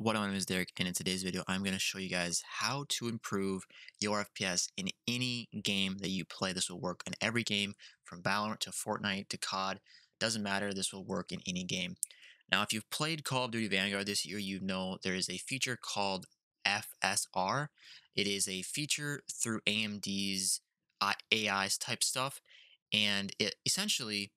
What my name is Derek, and in today's video, I'm going to show you guys how to improve your FPS in any game that you play. This will work in every game, from Valorant to Fortnite to COD. Doesn't matter, this will work in any game. Now, if you've played Call of Duty Vanguard this year, you know there is a feature called FSR. It is a feature through AMD's AI's type stuff, and it essentially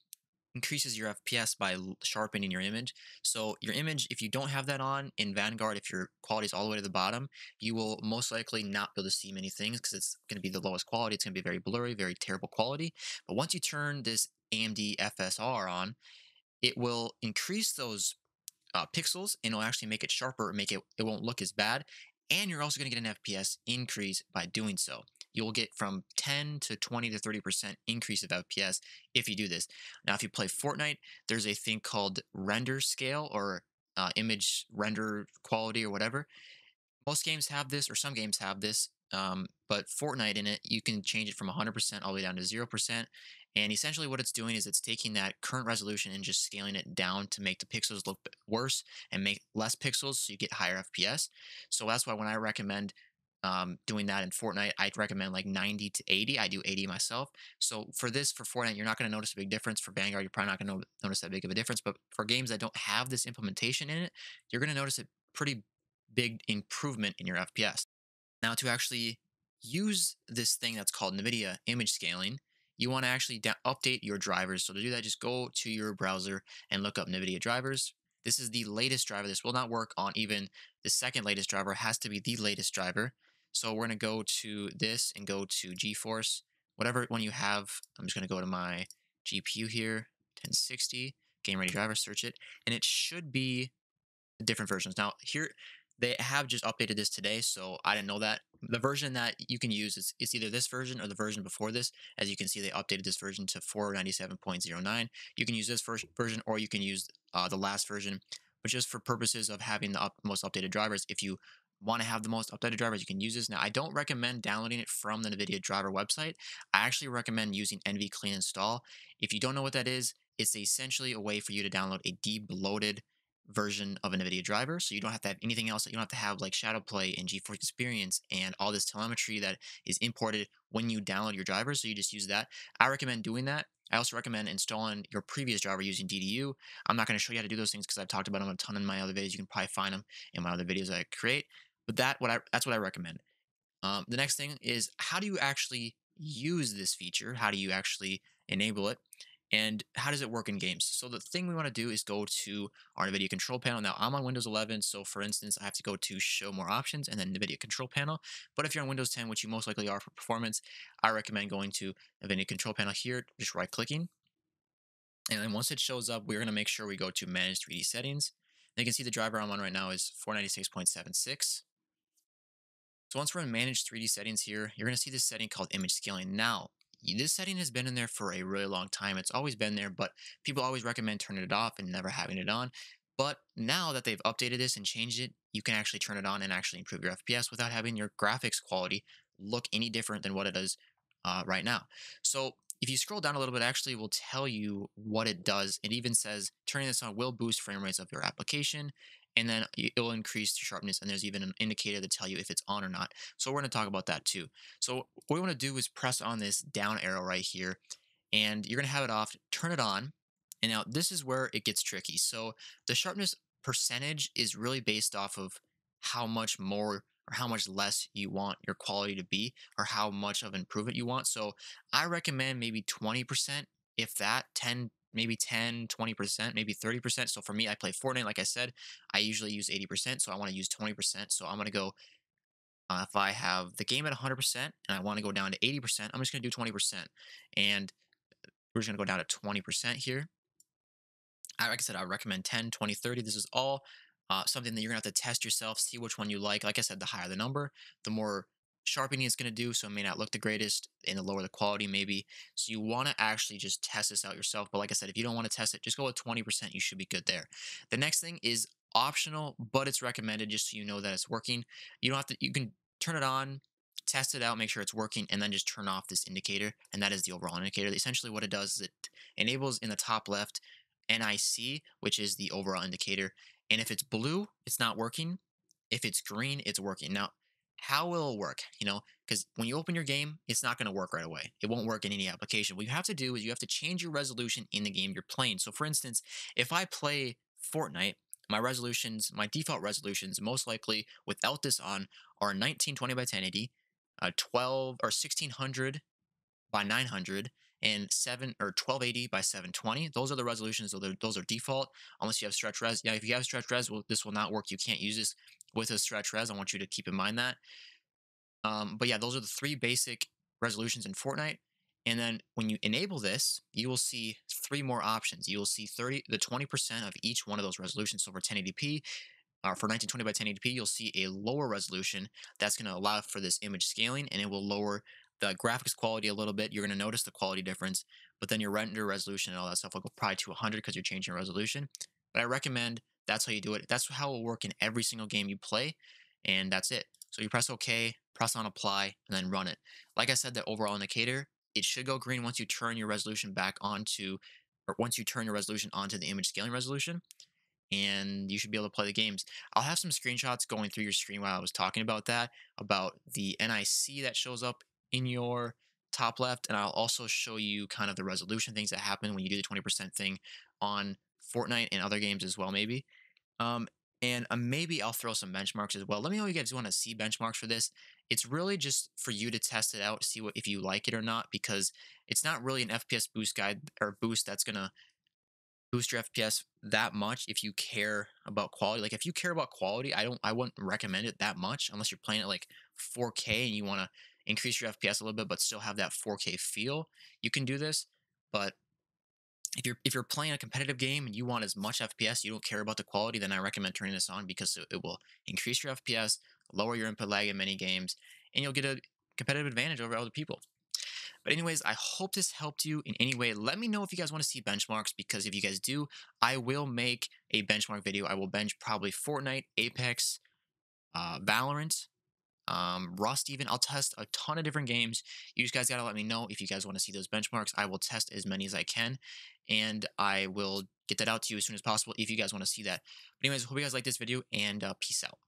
increases your FPS by sharpening your image. So your image, if you don't have that on in Vanguard, if your quality is all the way to the bottom, you will most likely not be able to see many things because it's going to be the lowest quality. It's going to be very blurry, very terrible quality. But once you turn this AMD FSR on, it will increase those uh, pixels and it'll actually make it sharper, make it it won't look as bad. And you're also going to get an FPS increase by doing so you'll get from 10 to 20 to 30% increase of FPS if you do this. Now, if you play Fortnite, there's a thing called render scale or uh, image render quality or whatever. Most games have this, or some games have this, um, but Fortnite in it, you can change it from 100% all the way down to 0%. And essentially, what it's doing is it's taking that current resolution and just scaling it down to make the pixels look worse and make less pixels so you get higher FPS. So that's why when I recommend um, doing that in Fortnite, I'd recommend like 90 to 80. I do 80 myself. So for this, for Fortnite, you're not going to notice a big difference. For Vanguard, you're probably not going to notice that big of a difference. But for games that don't have this implementation in it, you're going to notice a pretty big improvement in your FPS. Now, to actually use this thing that's called NVIDIA image scaling, you want to actually update your drivers. So to do that, just go to your browser and look up NVIDIA drivers. This is the latest driver. This will not work on even the second latest driver. It has to be the latest driver. So we're going to go to this and go to GeForce. Whatever one you have, I'm just going to go to my GPU here, 1060, game ready driver, search it, and it should be different versions. Now, here, they have just updated this today, so I didn't know that. The version that you can use is it's either this version or the version before this. As you can see, they updated this version to 497.09. You can use this first version or you can use uh, the last version. But just for purposes of having the up most updated drivers, if you want to have the most updated drivers, you can use this. Now, I don't recommend downloading it from the NVIDIA driver website. I actually recommend using NV Clean Install. If you don't know what that is, it's essentially a way for you to download a debloated version of an NVIDIA driver. So you don't have to have anything else. You don't have to have like Shadow Play and GeForce Experience and all this telemetry that is imported when you download your driver. So you just use that. I recommend doing that. I also recommend installing your previous driver using DDU. I'm not going to show you how to do those things because I've talked about them a ton in my other videos. You can probably find them in my other videos I create. But that what I that's what I recommend. Um, the next thing is how do you actually use this feature? How do you actually enable it? And how does it work in games? So the thing we want to do is go to our NVIDIA control panel. Now I'm on Windows 11, so for instance, I have to go to show more options and then NVIDIA control panel. But if you're on Windows 10, which you most likely are for performance, I recommend going to NVIDIA control panel here, just right clicking. And then once it shows up, we're going to make sure we go to manage 3D settings. And you can see the driver I'm on right now is 496.76. So once we're in manage 3D settings here, you're gonna see this setting called image scaling. Now, this setting has been in there for a really long time. It's always been there, but people always recommend turning it off and never having it on. But now that they've updated this and changed it, you can actually turn it on and actually improve your FPS without having your graphics quality look any different than what it does uh, right now. So if you scroll down a little bit, actually will tell you what it does. It even says turning this on will boost frame rates of your application and then it will increase the sharpness. And there's even an indicator to tell you if it's on or not. So we're going to talk about that too. So what we want to do is press on this down arrow right here, and you're going to have it off. Turn it on. And now this is where it gets tricky. So the sharpness percentage is really based off of how much more or how much less you want your quality to be or how much of improvement you want. So I recommend maybe 20%, if that, 10 maybe 10, 20%, maybe 30%. So for me, I play Fortnite. Like I said, I usually use 80%, so I want to use 20%. So I'm going to go, uh, if I have the game at 100% and I want to go down to 80%, I'm just going to do 20%. And we're just going to go down to 20% here. I, like I said, I recommend 10, 20, 30. This is all uh, something that you're going to have to test yourself, see which one you like. Like I said, the higher the number, the more sharpening is going to do, so it may not look the greatest and the lower the quality maybe. So you want to actually just test this out yourself. But like I said, if you don't want to test it, just go with 20%. You should be good there. The next thing is optional, but it's recommended just so you know that it's working. You don't have to, you can turn it on, test it out, make sure it's working, and then just turn off this indicator. And that is the overall indicator. Essentially, what it does is it enables in the top left NIC, which is the overall indicator. And if it's blue, it's not working. If it's green, it's working. Now, how will it work? You know, because when you open your game, it's not going to work right away. It won't work in any application. What you have to do is you have to change your resolution in the game you're playing. So, for instance, if I play Fortnite, my resolutions, my default resolutions, most likely without this on, are 1920 by 1080, uh, 12 or 1600 by 900, and 7 or 1280 by 720. Those are the resolutions. Those are default unless you have stretch res. Yeah, if you have stretch res, well, this will not work. You can't use this with a stretch res. I want you to keep in mind that. Um, but yeah, those are the three basic resolutions in Fortnite. And then when you enable this, you will see three more options. You will see 30, the 20% of each one of those resolutions. So for 1080p, uh, for 1920 by 1080p, you'll see a lower resolution that's going to allow for this image scaling and it will lower the graphics quality a little bit. You're going to notice the quality difference, but then your render resolution and all that stuff will go probably to 100 because you're changing resolution. But I recommend that's how you do it. That's how it will work in every single game you play, and that's it. So you press OK, press on Apply, and then run it. Like I said, the overall indicator, it should go green once you turn your resolution back onto, or once you turn your resolution onto the image scaling resolution, and you should be able to play the games. I'll have some screenshots going through your screen while I was talking about that, about the NIC that shows up in your top left. And I'll also show you kind of the resolution things that happen when you do the 20% thing on Fortnite and other games as well, maybe. Um, and uh, maybe I'll throw some benchmarks as well. Let me know if you guys want to see benchmarks for this. It's really just for you to test it out, see what if you like it or not, because it's not really an FPS boost guide or boost that's gonna boost your FPS that much if you care about quality. Like if you care about quality, I don't I wouldn't recommend it that much unless you're playing it like 4K and you want to increase your FPS a little bit, but still have that 4K feel, you can do this. But if you're if you're playing a competitive game and you want as much FPS, you don't care about the quality, then I recommend turning this on because it will increase your FPS, lower your input lag in many games, and you'll get a competitive advantage over other people. But anyways, I hope this helped you in any way. Let me know if you guys want to see benchmarks because if you guys do, I will make a benchmark video. I will bench probably Fortnite, Apex, uh, Valorant, um, Rust even. I'll test a ton of different games. You guys got to let me know if you guys want to see those benchmarks. I will test as many as I can, and I will get that out to you as soon as possible if you guys want to see that. But anyways, hope you guys like this video, and uh, peace out.